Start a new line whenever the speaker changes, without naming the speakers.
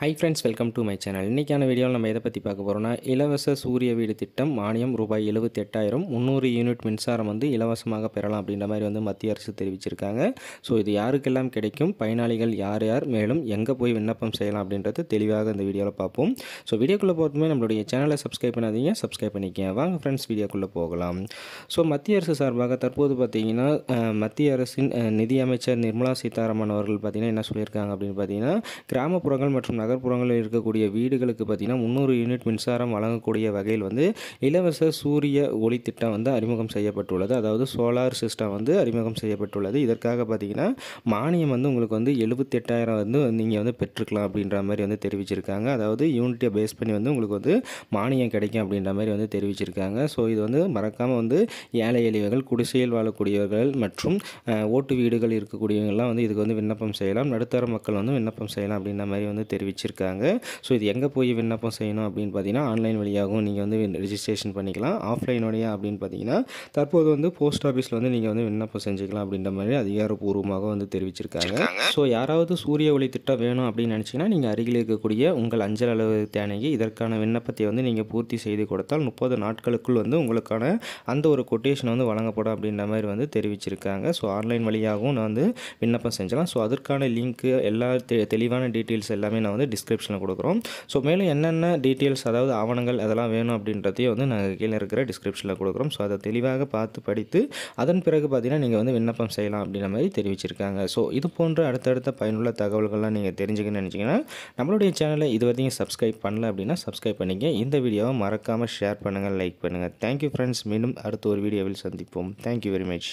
high friends welcome to my channel இன்றைக்கான வீடியோவில் நம்ம எதை பற்றி பார்க்க போகிறோம்னா இலவச சூரிய வீடு திட்டம் மானியம் ரூபாய் எழுபத்தி எட்டாயிரம் முந்நூறு யூனிட் மின்சாரம் வந்து இலவசமாக பெறலாம் அப்படின்ற மாதிரி வந்து மத்திய அரசு தெரிவிச்சிருக்காங்க ஸோ இது யாருக்கெல்லாம் கிடைக்கும் பயனாளிகள் யார் யார் மேலும் எங்கே போய் விண்ணப்பம் செய்யலாம் அப்படின்றது தெளிவாக இந்த வீடியோவில் பார்ப்போம் ஸோ வீடியோக்குள்ளே போகிறதுமே நம்மளுடைய சேனலை சப்ஸ்கிரைப் பண்ணாதீங்க சப்ஸ்கிரைப் பண்ணிக்கங்க வாங்க ஃப்ரெண்ட்ஸ் வீடியோக்குள்ளே போகலாம் ஸோ மத்திய அரசு சார்பாக தற்போது பார்த்திங்கன்னா மத்திய அரசின் நிதியமைச்சர் நிர்மலா சீதாராமன் அவர்கள் பார்த்திங்கன்னா என்ன சொல்லியிருக்காங்க அப்படின்னு பார்த்தீங்கன்னா கிராமப்புறங்கள் மற்றும் நகர்ப்புறங்களில் இருக்கக்கூடிய வீடுகளுக்கு பார்த்திங்கன்னா முந்நூறு யூனிட் மின்சாரம் வழங்கக்கூடிய வகையில் வந்து இலவச சூரிய ஒளி திட்டம் வந்து அறிமுகம் செய்யப்பட்டுள்ளது அதாவது சோலார் சிஸ்டம் வந்து அறிமுகம் செய்யப்பட்டுள்ளது இதற்காக பார்த்திங்கன்னா மானியம் வந்து உங்களுக்கு வந்து எழுபத்தெட்டாயிரம் வந்து நீங்கள் வந்து பெற்றுக்கலாம் அப்படின்ற மாதிரி வந்து தெரிவிச்சிருக்காங்க அதாவது யூனிட்டை பேஸ் பண்ணி வந்து உங்களுக்கு வந்து மானியம் கிடைக்கும் அப்படின்ற மாதிரி வந்து தெரிவிச்சிருக்காங்க ஸோ இது வந்து மறக்காமல் வந்து ஏழை எளியவர்கள் குடிசையில் வாழக்கூடியவர்கள் மற்றும் ஓட்டு வீடுகள் இருக்கக்கூடியவங்கள்லாம் வந்து இதுக்கு வந்து விண்ணப்பம் செய்யலாம் நடுத்தர மக்கள் வந்து விண்ணப்பம் செய்யலாம் அப்படின்ற மாதிரி வந்து தெரிவிச்சு அறிவிச்சிருக்காங்க ஸோ இது எங்கே போய் விண்ணப்பம் செய்யணும் அப்படின்னு பார்த்தீங்கன்னா ஆன்லைன் வழியாகவும் நீங்கள் வந்து ரிஜிஸ்ட்ரேஷன் பண்ணிக்கலாம் ஆஃப்லைனோடைய அப்படின்னு பார்த்தீங்கன்னா தற்போது வந்து போஸ்ட் ஆஃபீஸில் வந்து நீங்கள் வந்து விண்ணப்பம் செஞ்சுக்கலாம் அப்படின்ற மாதிரி அதிகாரப்பூர்வமாக வந்து தெரிவிச்சிருக்காங்க ஸோ யாராவது சூரிய ஒளி திட்டம் வேணும் அப்படின்னு நினச்சிங்கன்னா நீங்கள் அருகில் இருக்கக்கூடிய உங்கள் அஞ்சல் அளவு தேனைக்கு இதற்கான விண்ணப்பத்தை வந்து நீங்கள் பூர்த்தி செய்து கொடுத்தால் முப்பது நாட்களுக்குள் வந்து உங்களுக்கான அந்த ஒரு கொட்டேஷன் வந்து வழங்கப்படும் அப்படின்ற மாதிரி வந்து தெரிவிச்சிருக்காங்க ஸோ ஆன்லைன் வழியாகவும் நான் வந்து விண்ணப்பம் செஞ்சலாம் ஸோ அதற்கான லிங்க்கு எல்லா தெளிவான டீட்டெயில்ஸ் எல்லாமே நான் வந்து வந்து டிஸ்கிரிப்ஷனில் கொடுக்குறோம் ஸோ மேலும் என்னென்ன டீட்டெயில்ஸ் அதாவது ஆவணங்கள் அதெல்லாம் வேணும் அப்படின்றதையும் வந்து நாங்கள் கீழே இருக்கிற டிஸ்கிரிப்ஷனில் கொடுக்குறோம் ஸோ அதை தெளிவாக பார்த்து படித்து அதன் பிறகு பார்த்தீங்கன்னா நீங்கள் வந்து விண்ணப்பம் செய்யலாம் அப்படின்ற மாதிரி தெரிவிச்சிருக்காங்க ஸோ இது போன்ற அடுத்தடுத்த பயனுள்ள தகவல்கள்லாம் நீங்கள் தெரிஞ்சுக்கணும்னு நினச்சிங்கன்னா நம்மளுடைய சேனலை இது வரைக்கும் சப்ஸ்கிரைப் பண்ணல அப்படின்னா சப்ஸ்கிரைப் பண்ணிங்க இந்த வீடியோவை மறக்காமல் ஷேர் பண்ணுங்கள் லைக் பண்ணுங்கள் தேங்க்யூ ஃப்ரெண்ட்ஸ் மீண்டும் அடுத்த ஒரு வீடியோவில் சந்திப்போம் தேங்க்யூ வெரி மச்